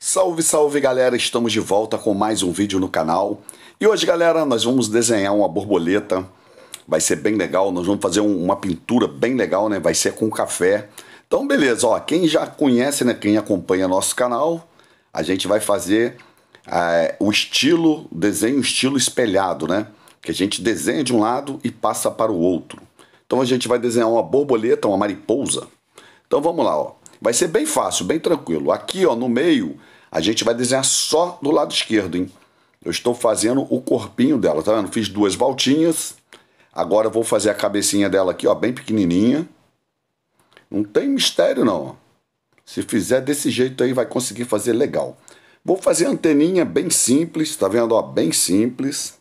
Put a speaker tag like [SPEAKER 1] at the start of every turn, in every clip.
[SPEAKER 1] Salve, salve galera, estamos de volta com mais um vídeo no canal. E hoje, galera, nós vamos desenhar uma borboleta. Vai ser bem legal, nós vamos fazer um, uma pintura bem legal, né? Vai ser com café. Então, beleza, ó, quem já conhece, né, quem acompanha nosso canal, a gente vai fazer é, o estilo, desenho estilo espelhado, né? Que a gente desenha de um lado e passa para o outro. Então a gente vai desenhar uma borboleta, uma mariposa. Então vamos lá, ó. Vai ser bem fácil, bem tranquilo. Aqui, ó, no meio, a gente vai desenhar só do lado esquerdo, hein? Eu estou fazendo o corpinho dela, tá vendo? Fiz duas voltinhas. Agora eu vou fazer a cabecinha dela aqui, ó, bem pequenininha. Não tem mistério, não. Se fizer desse jeito aí, vai conseguir fazer legal. Vou fazer a anteninha bem simples, tá vendo? Ó, bem simples.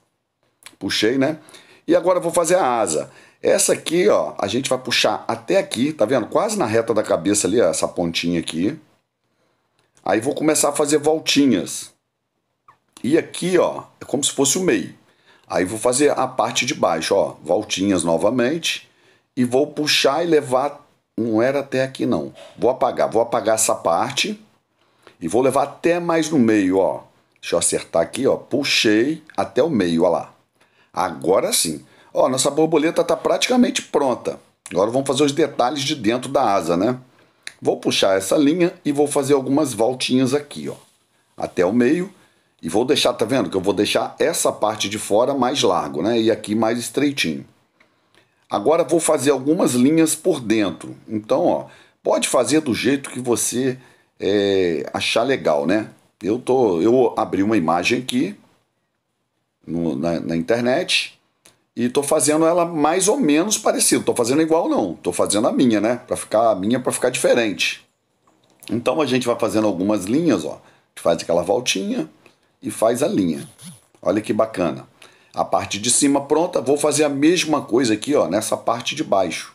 [SPEAKER 1] Puxei, né? E agora eu vou fazer a asa. Essa aqui, ó, a gente vai puxar até aqui, tá vendo? Quase na reta da cabeça ali, ó, essa pontinha aqui. Aí vou começar a fazer voltinhas. E aqui, ó, é como se fosse o meio. Aí vou fazer a parte de baixo, ó, voltinhas novamente. E vou puxar e levar, não era até aqui não. Vou apagar, vou apagar essa parte. E vou levar até mais no meio, ó. Deixa eu acertar aqui, ó. Puxei até o meio, ó lá. Agora sim. Ó, nossa borboleta está praticamente pronta. Agora vamos fazer os detalhes de dentro da asa, né? Vou puxar essa linha e vou fazer algumas voltinhas aqui, ó. Até o meio. E vou deixar, tá vendo? Que eu vou deixar essa parte de fora mais largo, né? E aqui mais estreitinho. Agora vou fazer algumas linhas por dentro. Então, ó, pode fazer do jeito que você é, achar legal, né? Eu, tô, eu abri uma imagem aqui no, na, na internet e tô fazendo ela mais ou menos parecida. Tô fazendo igual não, tô fazendo a minha, né? Para ficar a minha para ficar diferente. Então a gente vai fazendo algumas linhas, ó. Faz aquela voltinha e faz a linha. Olha que bacana. A parte de cima pronta, vou fazer a mesma coisa aqui, ó, nessa parte de baixo.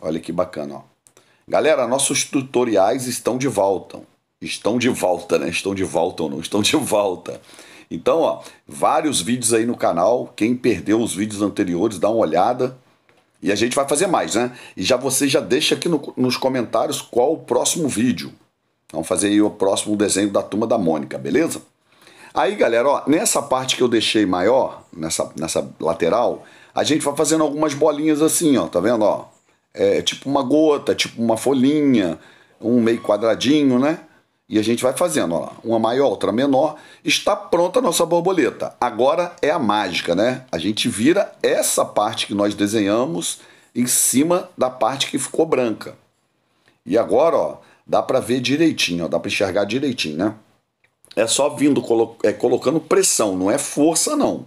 [SPEAKER 1] Olha que bacana, ó. Galera, nossos tutoriais estão de volta. Estão de volta, né? Estão de volta ou não? Estão de volta. Então, ó, vários vídeos aí no canal. Quem perdeu os vídeos anteriores, dá uma olhada. E a gente vai fazer mais, né? E já você já deixa aqui no, nos comentários qual o próximo vídeo. Vamos fazer aí o próximo desenho da turma da Mônica, beleza? Aí, galera, ó, nessa parte que eu deixei maior, nessa, nessa lateral, a gente vai fazendo algumas bolinhas assim, ó, tá vendo, ó? É tipo uma gota, tipo uma folhinha, um meio quadradinho, né? E a gente vai fazendo, ó uma maior, outra menor, está pronta a nossa borboleta. Agora é a mágica, né? A gente vira essa parte que nós desenhamos em cima da parte que ficou branca. E agora, ó, dá para ver direitinho, ó, dá para enxergar direitinho, né? É só vindo colo é, colocando pressão, não é força não.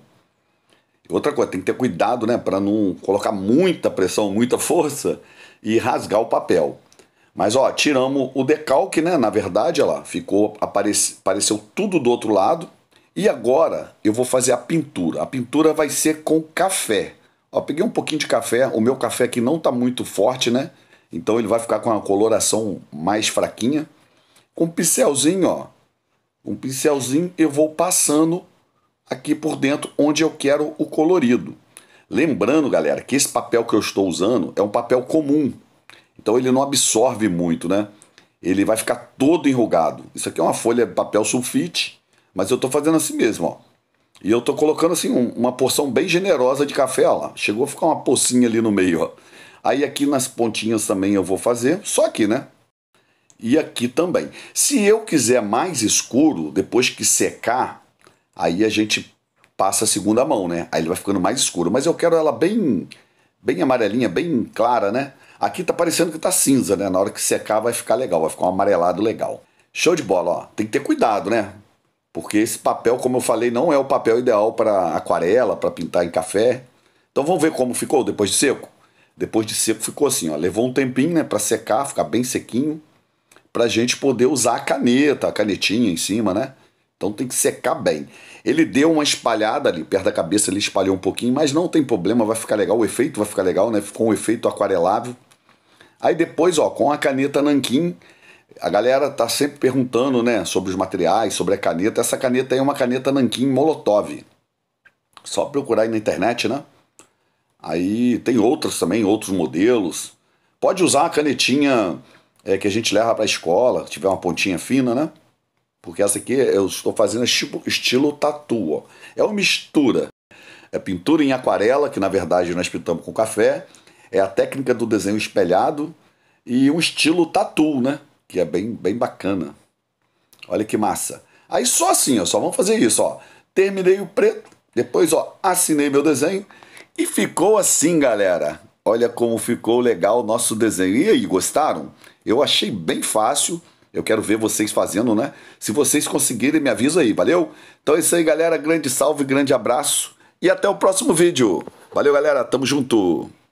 [SPEAKER 1] Outra coisa, tem que ter cuidado, né, para não colocar muita pressão, muita força e rasgar o papel. Mas ó, tiramos o decalque, né? Na verdade, ela lá, ficou apareceu tudo do outro lado. E agora eu vou fazer a pintura. A pintura vai ser com café. Ó, peguei um pouquinho de café. O meu café aqui não tá muito forte, né? Então ele vai ficar com uma coloração mais fraquinha. Com um pincelzinho, ó. Um pincelzinho eu vou passando aqui por dentro onde eu quero o colorido. Lembrando, galera, que esse papel que eu estou usando é um papel comum. Então ele não absorve muito, né? Ele vai ficar todo enrugado. Isso aqui é uma folha de papel sulfite, mas eu estou fazendo assim mesmo, ó. E eu estou colocando assim um, uma porção bem generosa de café, ó lá. Chegou a ficar uma pocinha ali no meio, ó. Aí aqui nas pontinhas também eu vou fazer, só aqui, né? E aqui também. Se eu quiser mais escuro, depois que secar, aí a gente passa a segunda mão, né? Aí ele vai ficando mais escuro. Mas eu quero ela bem, bem amarelinha, bem clara, né? Aqui tá parecendo que tá cinza, né? Na hora que secar vai ficar legal, vai ficar um amarelado legal. Show de bola, ó. Tem que ter cuidado, né? Porque esse papel, como eu falei, não é o papel ideal para aquarela, para pintar em café. Então vamos ver como ficou depois de seco. Depois de seco ficou assim, ó. Levou um tempinho, né, para secar, ficar bem sequinho, para gente poder usar a caneta, a canetinha em cima, né? Então tem que secar bem. Ele deu uma espalhada ali perto da cabeça, ele espalhou um pouquinho, mas não tem problema, vai ficar legal. O efeito vai ficar legal, né? Ficou um efeito aquarelável. Aí depois, ó, com a caneta Nankin, a galera tá sempre perguntando, né, sobre os materiais, sobre a caneta. Essa caneta é uma caneta Nankin Molotov. Só procurar aí na internet, né? Aí tem outros também, outros modelos. Pode usar a canetinha é, que a gente leva para a escola, tiver uma pontinha fina, né? Porque essa aqui eu estou fazendo estilo, estilo tatu, ó. É uma mistura. É pintura em aquarela, que na verdade nós pintamos com café, é a técnica do desenho espelhado e o estilo tatu, né? Que é bem, bem bacana. Olha que massa. Aí só assim, ó, só vamos fazer isso, ó. Terminei o preto, depois, ó, assinei meu desenho e ficou assim, galera. Olha como ficou legal o nosso desenho. E aí, gostaram? Eu achei bem fácil. Eu quero ver vocês fazendo, né? Se vocês conseguirem, me avisa aí, valeu? Então é isso aí, galera. Grande salve, grande abraço e até o próximo vídeo. Valeu, galera. Tamo junto.